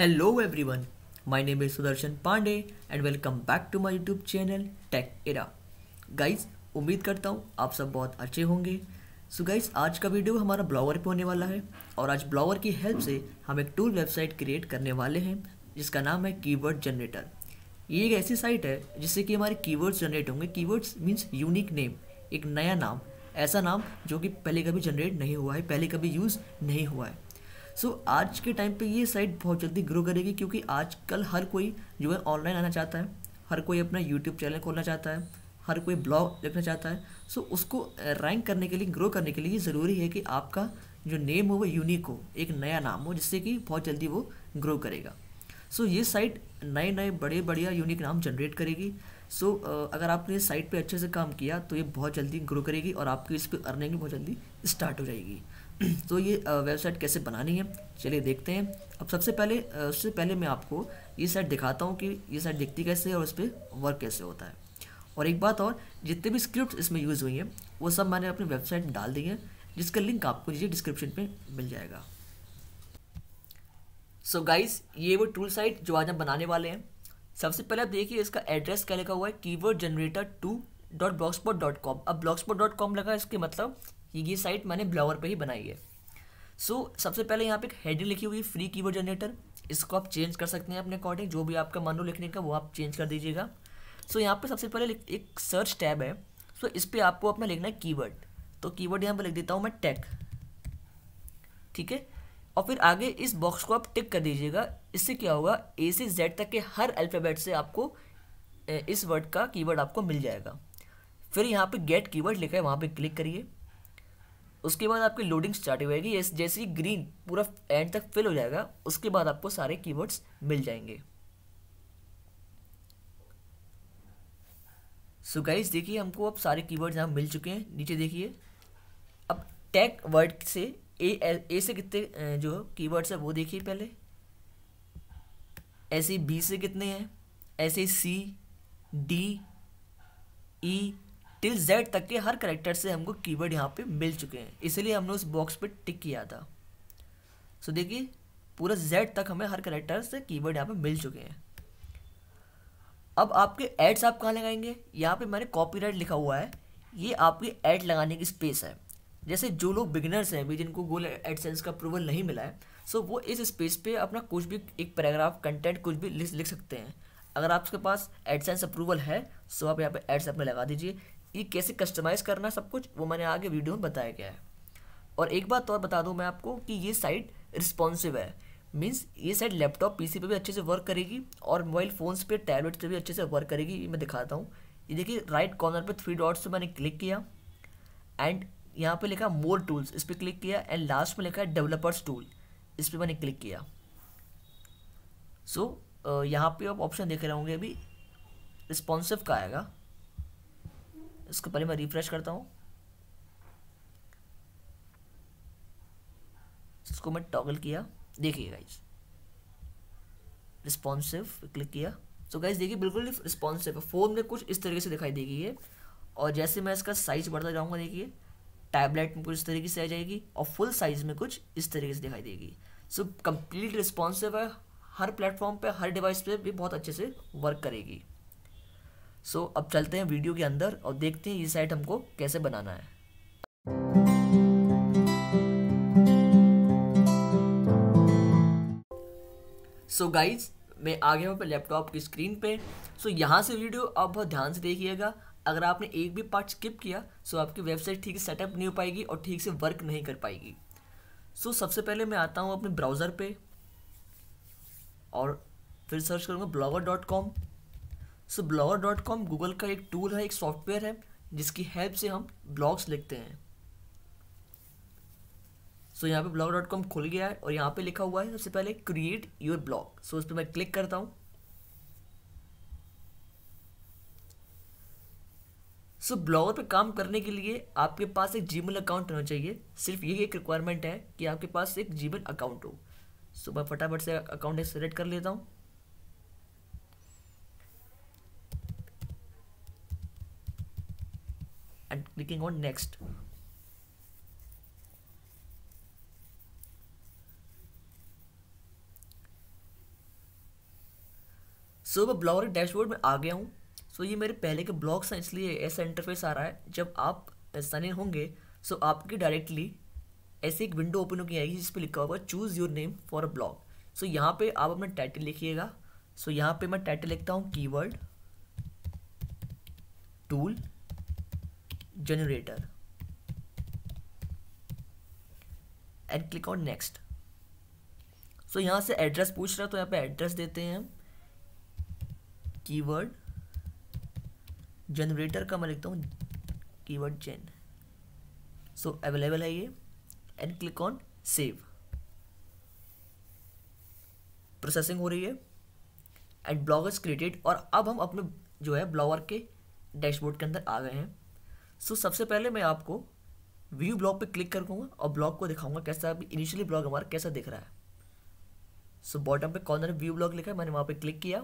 hello everyone my name is Sudarshan Pandey and welcome back to my YouTube channel Tech Era guys उम्मीद करता हूँ आप सब बहुत अच्छे होंगे सो so आज का वीडियो हमारा ब्लॉगर पे होने वाला है और आज ब्लॉगर की हेल्प से हम एक टूल वेबसाइट क्रिएट करने वाले हैं जिसका नाम है कीवर्ड जनरेटर ये एक ऐसी साइट है जिससे कि हमारे कीवर्ड्स जनरेट होंगे कीवर्ड्स मीन्स यूनिक नेम एक नया नाम ऐसा नाम जो कि पहले कभी जनरेट नहीं हुआ है पहले कभी यूज़ नहीं हुआ है सो आज के टाइम पे ये साइट बहुत जल्दी ग्रो करेगी क्योंकि आजकल हर कोई जो है ऑनलाइन आना चाहता है हर कोई अपना यूट्यूब चैनल खोलना चाहता है हर कोई ब्लॉग देखना चाहता है सो so, उसको रैंक करने के लिए ग्रो करने के लिए ये ज़रूरी है कि आपका जो नेम हो वो यूनिक हो एक नया नाम हो जिससे कि बहुत जल्दी वो ग्रो करेगा सो so, ये साइट नए नए बड़े बढ़िया यूनिक नाम जनरेट करेगी सो so, अगर आपने इस साइट पे अच्छे से काम किया तो ये बहुत जल्दी ग्रो करेगी और आपकी इस पर अर्निंग भी बहुत जल्दी स्टार्ट हो जाएगी तो ये वेबसाइट कैसे बनानी है चलिए देखते हैं अब सबसे पहले उससे पहले मैं आपको ये साइट दिखाता हूँ कि ये साइट दिखती कैसे है और उस पर वर्क कैसे होता है और एक बात और जितने भी स्क्रिप्ट इसमें यूज़ हुई हैं वो सब मैंने अपनी वेबसाइट में डाल दी है जिसका लिंक आपको नीचे डिस्क्रिप्शन में मिल जाएगा सो so गाइस ये वो टूल साइट जो आज हम बनाने वाले हैं सबसे पहले आप देखिए इसका एड्रेस क्या लिखा हुआ है keyword generator two dot blogspot dot com अब ब्लॉक स्पॉट डॉट कॉम लगा इसके मतलब ये साइट मैंने ब्लावर पे ही बनाई है सो so, सबसे पहले यहाँ पे एक हेडिंग लिखी हुई है फ्री कीवर्ड जनरेटर इसको आप चेंज कर सकते हैं अपने अकॉर्डिंग जो भी आपका मन हो लिखने का वो आप चेंज कर दीजिएगा सो so, यहाँ पे सबसे पहले एक सर्च टैब है सो so, इस पर आपको अपना लिखना है कीवर्ड तो कीवर्ड यहाँ पर लिख देता हूँ मैं टेक ठीक है और फिर आगे इस बॉक्स को आप टिक कर दीजिएगा इससे क्या होगा ए से जेड तक के हर अल्फ़ाबेट से आपको इस वर्ड का कीवर्ड आपको मिल जाएगा फिर यहाँ पे गेट कीवर्ड लिखा है वहाँ पे क्लिक करिए उसके बाद आपकी लोडिंग स्टार्ट हो जाएगी जैसे ही ग्रीन पूरा एंड तक फिल हो जाएगा उसके बाद आपको सारे कीवर्ड्स मिल जाएंगे सो गाइज देखिए हमको अब सारे कीवर्ड्स यहाँ मिल चुके हैं नीचे देखिए अब टैग वर्ड से ए ए से कितने जो कीवर्ड्स है वो देखिए पहले ऐसे बी से कितने हैं ऐसे C D E till Z तक के हर करेक्टर से हमको कीवर्ड यहाँ पे मिल चुके हैं इसलिए हमने उस बॉक्स पे टिक किया था सो देखिए पूरा जेड तक हमें हर करेक्टर से कीवर्ड यहाँ पे मिल चुके हैं अब आपके एड्स आप कहाँ लगाएंगे यहाँ पे मैंने कॉपीराइट लिखा हुआ है ये आपकी ऐड लगाने की स्पेस है जैसे जो लोग बिगिनर्स हैं भी जिनको गूगल एडसेंस का अप्रूवल नहीं मिला है सो वो इस स्पेस पे अपना कुछ भी एक पैराग्राफ कंटेंट कुछ भी लिख लिख सकते हैं अगर आपके पास एडसेंस अप्रूवल है सो आप यहाँ पे एड्स अपने लगा दीजिए ये कैसे कस्टमाइज़ करना सब कुछ वो मैंने आगे वीडियो में बताया गया है और एक बात और बता दूँ मैं आपको कि ये साइट रिस्पॉन्सिव है मीन्स ये साइट लैपटॉप पीसी पे भी अच्छे से वर्क करेगी और मोबाइल फ़ोन्स पे टैबलेट्स पे भी अच्छे से वर्क करेगी ये मैं दिखाता हूँ ये देखिए राइट कॉर्नर पे थ्री डॉट्स पे मैंने क्लिक किया एंड यहाँ पे लिखा मोर टूल्स इस पर क्लिक किया एंड लास्ट में लिखा है डेवलपर्स टूल इस पर मैंने क्लिक किया सो so, यहाँ पे आप ऑप्शन देख रहे होंगे अभी रिस्पॉन्सिव का आएगा इसको पहले मैं रिफ्रेश करता हूँ इसको मैं टॉगल किया देखिए गाइज रिस्पॉन्सिव क्लिक किया सो so गाइज देखिए बिल्कुल रिस्पॉन्सिव है फ़ोन में कुछ इस तरीके से दिखाई देगी ये और जैसे मैं इसका साइज़ बढ़ता जाऊँगा देखिए टैबलेट में कुछ इस तरीके से आ जाएगी और फुल साइज़ में कुछ इस तरीके से दिखाई देगी सो कंप्लीट रिस्पॉन्सिव है हर प्लेटफॉर्म पे हर डिवाइस पे भी बहुत अच्छे से वर्क करेगी सो अब चलते हैं वीडियो के अंदर और देखते हैं ये साइट हमको कैसे बनाना है सो so गाइज मैं आ गया हूँ लैपटॉप की स्क्रीन पे सो so, यहाँ से वीडियो आप बहुत ध्यान से देखिएगा अगर आपने एक भी पार्ट स्किप किया सो so आपकी वेबसाइट ठीक से सेटअप नहीं हो पाएगी और ठीक से वर्क नहीं कर पाएगी सो so, सबसे पहले मैं आता हूँ अपने ब्राउज़र पे और फिर सर्च करूँगा blogger dot com so blogger dot com Google का एक टूल है एक सॉफ्टवेयर है जिसकी हेल्प से हम ब्लॉग्स लिखते हैं सो so, यहाँ पे ब्लॉग डॉट कॉम खुल गया है और यहाँ पे लिखा हुआ है सबसे पहले क्रिएट योर ब्लॉग सो उस पर मैं क्लिक करता हूँ सो so, ब्लॉगर पे काम करने के लिए आपके पास एक जीमेल अकाउंट होना चाहिए सिर्फ यही एक रिक्वायरमेंट है कि आपके पास एक जीमेल अकाउंट हो सो so, मैं फटाफट से अकाउंट सेलेक्ट कर लेता हूँ and clicking on next सो मैं ब्लॉग ब्लॉगर डैशबोर्ड में आ गया हूँ सो ये मेरे पहले के ब्लॉग्स हैं इसलिए ऐसा इंटरफेस आ रहा है जब आप साइन इन होंगे सो आपके आपकी डायरेक्टली ऐसी एक विंडो ओपन होकर आएगी जिस पर लिखा होगा choose your name for a blog so यहाँ पे आप अपना टाइटल लिखिएगा सो यहाँ पे मैं टाइटल लिखता हूँ keyword tool generator and click on next so यहाँ से एड्रेस पूछ रहा है तो यहाँ पे एड्रेस देते हैं हम कीवर्ड जनरेटर का मैं लिखता हूँ कीवर्ड gen सो अवेलेबल है ये and click on save processing हो रही है एंड ब्लॉग इज क्रिएटेड और अब हम अपने जो है ब्लॉगर के डैशबोर्ड के अंदर आ गए हैं सो so, सबसे पहले मैं आपको व्यू ब्लॉग पे क्लिक करूँगा और ब्लॉग को दिखाऊंगा कैसा अभी इनिशियली ब्लॉग हमारा कैसा दिख रहा है सो बॉटम पे कॉर्नर व्यू ब्लॉग लिखा है मैंने वहाँ पे क्लिक किया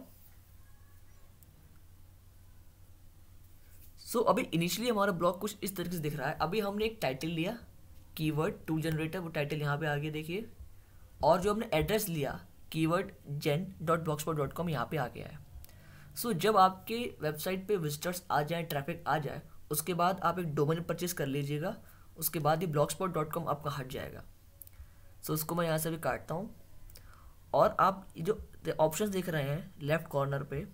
सो so, अभी इनिशियली हमारा ब्लॉग कुछ इस तरीके से दिख रहा है अभी हमने एक टाइटल लिया कीवर्ड टू जनरेटर वो टाइटल यहाँ पे आ गया देखिए और जो हमने एड्रेस लिया keyword gen dot box dot com यहाँ पर आ गया है सो so, जब आपके वेबसाइट पे विजिटर्स आ जाएँ ट्रैफिक आ जाए उसके बाद आप एक डोमेन परचेज कर लीजिएगा उसके बाद ये ब्लॉक स्पॉट डॉट कॉम आपका हट जाएगा सो so, उसको मैं यहाँ से भी काटता हूँ और आप जो ऑप्शन देख रहे हैं लेफ्ट कॉर्नर पे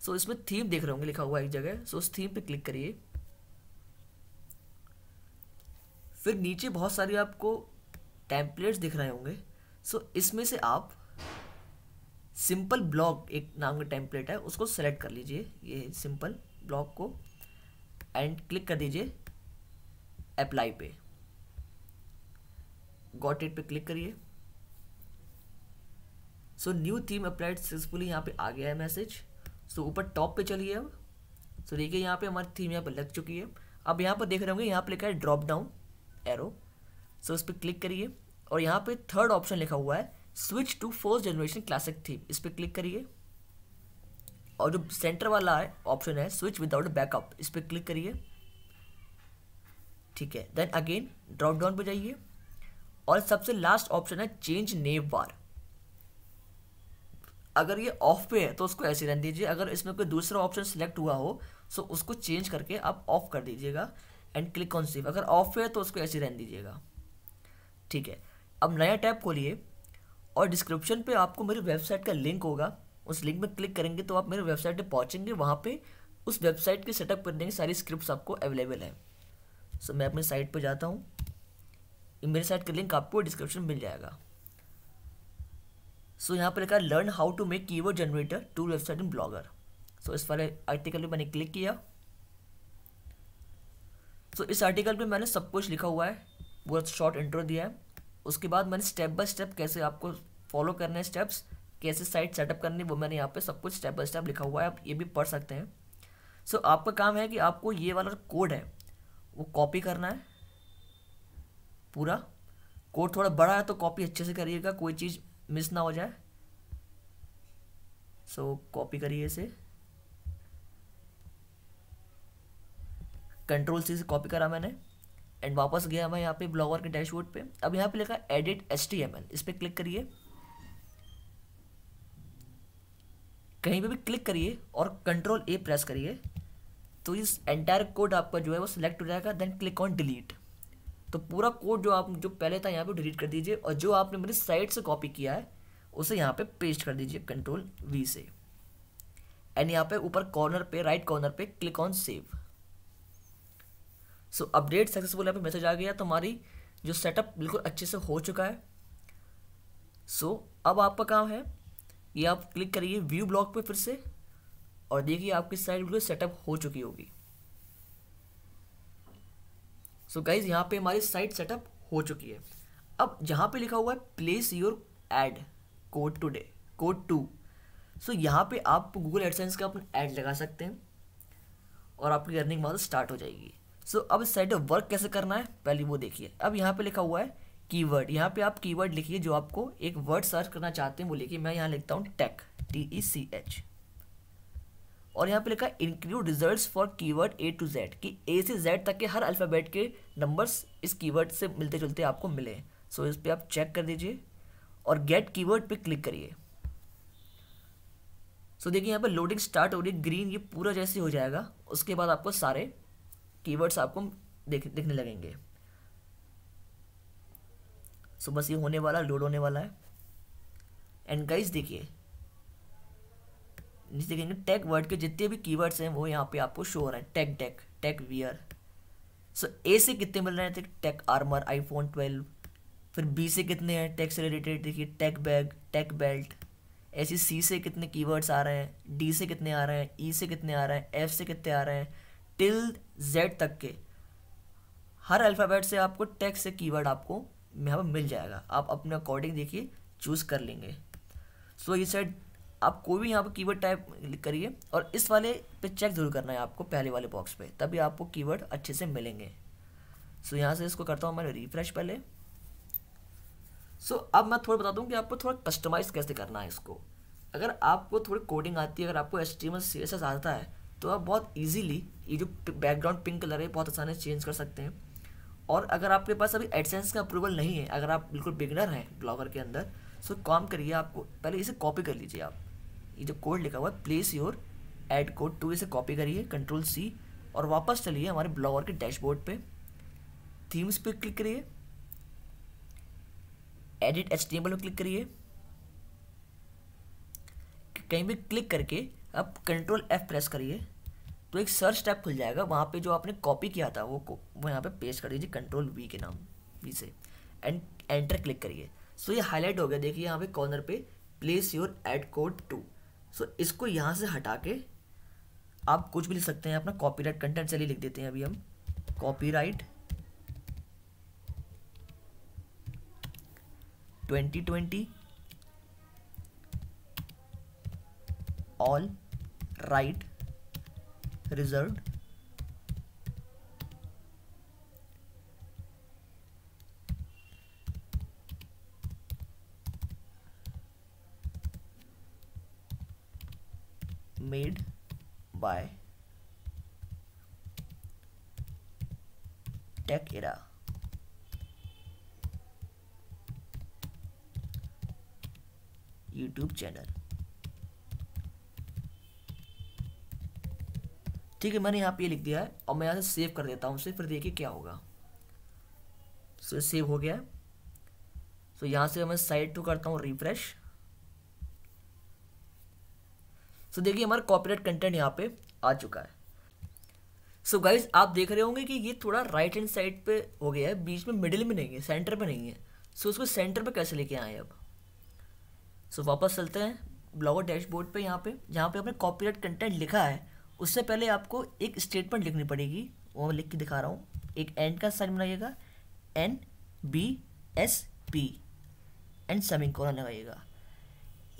सो so, इसमें थीम देख रहे होंगे लिखा हुआ एक जगह सो so, उस थीम पे क्लिक करिए फिर नीचे बहुत सारे आपको टैंपलेट्स दिख रहे होंगे सो so, इसमें से आप सिंपल ब्लॉक एक नाम का टैंपलेट है उसको सेलेक्ट कर लीजिए ये सिंपल ब्लॉक को एंड क्लिक कर दीजिए अप्लाई पे गॉट इट पे क्लिक करिए so new theme applied successfully यहाँ पे आ गया है मैसेज सो ऊपर टॉप पे चलिए अब सो देखिए यहाँ पे हमारी थीम यहाँ पे लग चुकी है अब यहाँ पर देख रहे होंगे यहाँ पे लिखा है ड्रॉप डाउन एरो सो इस पर क्लिक करिए और यहाँ पे थर्ड ऑप्शन लिखा हुआ है switch to fourth generation classic theme इस पर क्लिक करिए और जो सेंटर वाला है ऑप्शन है स्विच विदाउट बैकअप इस पर क्लिक करिए ठीक है देन अगेन ड्रॉप डाउन पर जाइए और सबसे लास्ट ऑप्शन है चेंज नेव बार अगर ये ऑफ पे है तो उसको ऐसे रहने दीजिए अगर इसमें कोई दूसरा ऑप्शन सिलेक्ट हुआ हो सो उसको चेंज करके आप ऑफ कर दीजिएगा एंड क्लिक ऑन सेव अगर ऑफ पे है तो उसको ऐसे रहने दीजिएगा ठीक है अब नया टैब खोलिए और डिस्क्रिप्शन पे आपको मेरी वेबसाइट का लिंक होगा उस लिंक में क्लिक करेंगे तो आप मेरे वेबसाइट पर पहुँचेंगे वहाँ पर उस वेबसाइट के सेटअप करने की सारी स्क्रिप्ट आपको अवेलेबल है सो मैं अपने साइट पर जाता हूँ मेरे साइट का लिंक आपको डिस्क्रिप्शन मिल जाएगा सो so, यहाँ पर लिखा learn how to make keyword generator two website in blogger so इस वाले आर्टिकल पे मैंने क्लिक किया सो so, इस आर्टिकल पे मैंने सब कुछ लिखा हुआ है बहुत शॉर्ट इंट्रो दिया है उसके बाद मैंने स्टेप बाय स्टेप कैसे आपको फॉलो करना है स्टेप्स कैसे साइट सेटअप करनी वो मैंने यहाँ पे सब कुछ स्टेप बाय स्टेप लिखा हुआ है आप ये भी पढ़ सकते हैं सो so, आपका काम है कि आपको ये वाला कोड है वो कॉपी करना है पूरा कोड थोड़ा बड़ा है तो कॉपी अच्छे से करिएगा कोई चीज़ मिस ना हो जाए सो so, कॉपी करिए इसे कंट्रोल सी से कॉपी करा मैंने एंड वापस गया मैं यहाँ पे ब्लॉगर के डैशबोर्ड पे अब यहाँ पे लिखा edit H T M L इस पर क्लिक करिए कहीं पे भी क्लिक करिए और कंट्रोल ए प्रेस करिए तो इस एंटायर कोड आपका जो है वो सिलेक्ट हो जाएगा देन क्लिक ऑन डिलीट तो पूरा कोड जो आप जो पहले था यहाँ पे डिलीट कर दीजिए और जो आपने मेरी साइट से कॉपी किया है उसे यहाँ पे पेस्ट कर दीजिए कंट्रोल वी से एंड यहाँ पे ऊपर कॉर्नर पे राइट कॉर्नर पे click on save so update successful यहाँ पे मैसेज आ गया तो हमारी जो सेटअप बिल्कुल अच्छे से हो चुका है सो so, अब आपका काम है ये आप क्लिक करिए व्यू ब्लॉक पे फिर से और देखिए आपकी साइट बिल्कुल सेटअप हो चुकी होगी सो गाइज यहाँ पे हमारी साइट सेटअप हो चुकी है अब जहाँ पे लिखा हुआ है place your ad code today code two so यहाँ पे आप गूगल एडसेंस का अपना ऐड लगा सकते हैं और आपकी अर्निंग वहाँ स्टार्ट हो जाएगी सो so, अब साइट वर्क कैसे करना है पहले वो देखिए अब यहाँ पे लिखा हुआ है कीवर्ड यहाँ पे आप कीवर्ड लिखिए जो आपको एक वर्ड सर्च करना चाहते हैं वो लिखिए मैं यहाँ लिखता हूँ tech T E C H और यहाँ पे लिखा है include result for keyword A to Z कि ए से जेड तक के हर अल्फ़ाबेट के नंबर्स इस कीवर्ड से मिलते जुलते आपको मिले सो इस पर आप चेक कर दीजिए और गेट कीवर्ड पे क्लिक करिए सो so, देखिए यहाँ पर लोडिंग स्टार्ट हो रही है ग्रीन ये पूरा जैसे हो जाएगा उसके बाद आपको सारे कीवर्ड्स आपको देख दिखने लगेंगे सो तो बस ये होने वाला लोड होने वाला है एंड गाइस देखिए नीचे देखेंगे टैग वर्ड के जितने भी कीवर्ड्स हैं वो यहाँ पे आपको शो हो रहे हैं tag tag tag wear so A से कितने मिल रहे थे टेक आर्मर आईफोन ट्वेल्व फिर बी से कितने हैं टैग से रिलेटेड देखिए टैक बैग टैक बेल्ट ऐसे सी से कितने कीवर्ड्स आ रहे हैं डी से कितने आ रहे हैं ई e से कितने आ रहे हैं एफ से कितने आ रहे हैं टिल जेड तक के हर अल्फ़ाबेट से आपको टैक्स से कीवर्ड आपको यहाँ पर मिल जाएगा आप अपने अकॉर्डिंग देखिए चूज़ कर लेंगे सो ये साइड आप कोई भी यहाँ पर कीवर्ड टाइप करिए और इस वाले पे चेक जरूर करना है आपको पहले वाले बॉक्स पे तभी आपको कीवर्ड अच्छे से मिलेंगे सो so, यहाँ से इसको करता हूँ मैं रिफ्रेश पहले सो so, अब मैं थोड़ा बता दूँ कि आपको थोड़ा कस्टमाइज़ कैसे करना है इसको अगर आपको थोड़ी कोडिंग आती है अगर आपको एस टी एम आता है तो आप बहुत ईजीली ये जो बैकग्राउंड पिंक कलर है बहुत आसानी से चेंज कर सकते हैं और अगर आपके पास अभी एडसेंस का अप्रूवल नहीं है अगर आप बिल्कुल बिगनर हैं ब्लॉगर के अंदर सो काम करिए आपको पहले इसे कॉपी कर लीजिए आप ये जो कोड लिखा हुआ है place your ad code two इसे कॉपी करिए कंट्रोल सी और वापस चलिए हमारे ब्लॉगर के डैशबोर्ड पे थीम्स पे क्लिक करिए एडिट एच टी क्लिक करिए कहीं भी क्लिक करके आप कंट्रोल एफ प्रेस करिए तो एक सर्च टैब खुल जाएगा वहाँ पे जो आपने कॉपी किया था वो वो यहाँ पे पेस्ट कर दीजिए कंट्रोल वी के नाम वी से एंड एंटर क्लिक करिए सो ये हाईलाइट हो गया देखिए यहाँ पे कॉर्नर पे place your ad code two so इसको यहाँ से हटा के आप कुछ भी लिख सकते हैं अपना कॉपीराइट कंटेंट चलिए लिख देते हैं अभी हम copyright 2020 all right right reserved made by tech era YouTube channel ठीक है मैंने यहाँ पे लिख दिया है और मैं यहाँ से सेव कर देता हूँ उसे फिर देखिए क्या होगा सो so, सेव हो गया है सो so, यहाँ से मैं साइड टू करता हूँ रिफ्रेश सो so, देखिए हमारा कॉपीराइट कंटेंट यहाँ पे आ चुका है सो so, गाइज आप देख रहे होंगे कि ये थोड़ा राइट हैंड साइड पे हो गया है बीच में मिडिल में नहीं है सेंटर पे नहीं है सो so, उसको सेंटर पे कैसे लेके आए अब सो so, वापस चलते हैं ब्लॉगर डैशबोर्ड पे यहाँ पे जहाँ पे आपने कॉपीराइट कंटेंट लिखा है उससे पहले आपको एक स्टेटमेंट लिखनी पड़ेगी वो मैं लिख के दिखा रहा हूँ एक एंड का साइन बनाइएगा N B S P and something colon लगाइएगा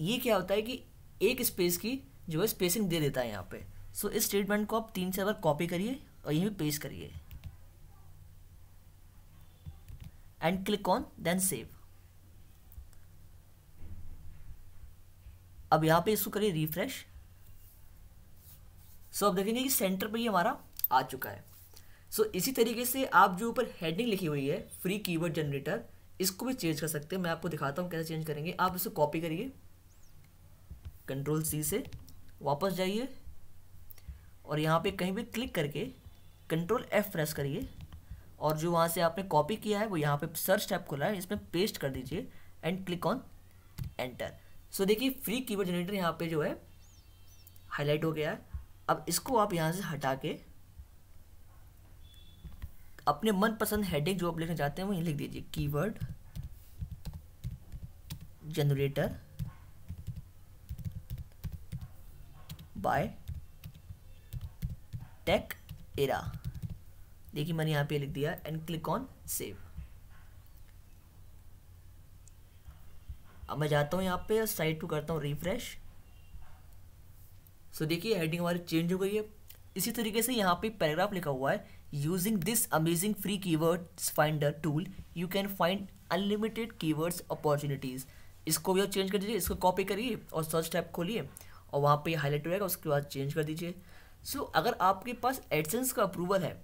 ये क्या होता है कि एक स्पेस की जो है स्पेसिंग दे देता है यहाँ पे सो so, इस स्टेटमेंट को आप तीन चार बार कॉपी करिए और यहीं पे पेस्ट करिए and click on then save अब यहाँ पे इसको करिए रिफ्रेश सो आप देखेंगे कि सेंटर पर ही हमारा आ चुका है सो so, इसी तरीके से आप जो ऊपर हेडिंग लिखी हुई है फ्री कीवर्ड जनरेटर इसको भी चेंज कर सकते हैं मैं आपको दिखाता हूँ कैसे चेंज करेंगे आप इसे कॉपी करिए कंट्रोल सी से वापस जाइए और यहाँ पे कहीं भी क्लिक करके कंट्रोल एफ़ प्रेस करिए और जो वहाँ से आपने कॉपी किया है वो यहाँ पे सर्च टैप खुला है इसमें पेस्ट कर दीजिए and click on enter so देखिए फ्री कीवर्ड जनरेटर यहाँ पे जो है हाईलाइट हो गया है अब इसको आप यहाँ से हटा के अपने मनपसंद हेडिंग जो आप लिखना चाहते हैं वो ये लिख दीजिए keyword generator by Tech Era देखिए मैंने यहाँ पे लिख दिया एंड क्लिक ऑन सेव अब मैं जाता हूँ यहाँ पे साइट टू करता हूँ रिफ्रेश सो देखिए हेडिंग हमारी चेंज हो गई है इसी तरीके से यहाँ पे पैराग्राफ लिखा हुआ है using this amazing free keywords finder tool you can find unlimited keywords opportunities इसको भी आप चेंज कर दीजिए इसको कॉपी करिए और सर्च टैप खोलिए और वहाँ पे हाईलाइट हो जाएगा उसके बाद चेंज कर दीजिए सो so, अगर आपके पास एडसेंस का अप्रूवल है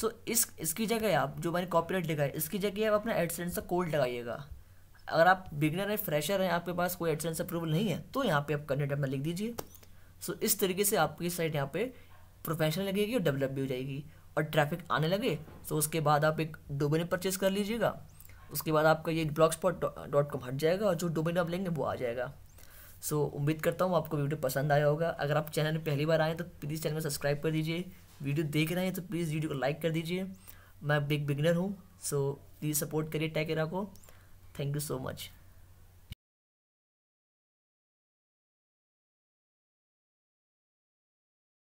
सो so, इस इसकी जगह आप जो मैंने कॉपीराइट लिखा है इसकी जगह आप अपना एडसेंस का कोड लगाइएगा अगर आप बिगनर हैं फ्रेशर हैं आपके पास कोई एडसेंस अप्रूवल नहीं है तो यहाँ पे आप कंटेंट अपना लिख दीजिए सो इस तरीके से आपकी साइट यहाँ पे प्रोफेशनल लगेगी और डेवलप भी हो जाएगी और ट्रैफिक आने लगे तो उसके बाद आप एक डोमेन परचेज कर लीजिएगा उसके बाद आपका ये ब्लॉक स्पॉट डॉट कॉम हट जाएगा और जो डोमेन आप लेंगे वो आ जाएगा सो so, उम्मीद करता हूँ आपको वीडियो पसंद आया होगा अगर आप चैनल में पहली बार आएँ तो प्लीज़ चैनल को सब्सक्राइब कर दीजिए वीडियो देख रहे हैं तो प्लीज़ वीडियो को लाइक कर दीजिए मैं बिग बिगनर हूँ सो प्लीज़ सपोर्ट करिए टैकेरा को थैंक यू सो मच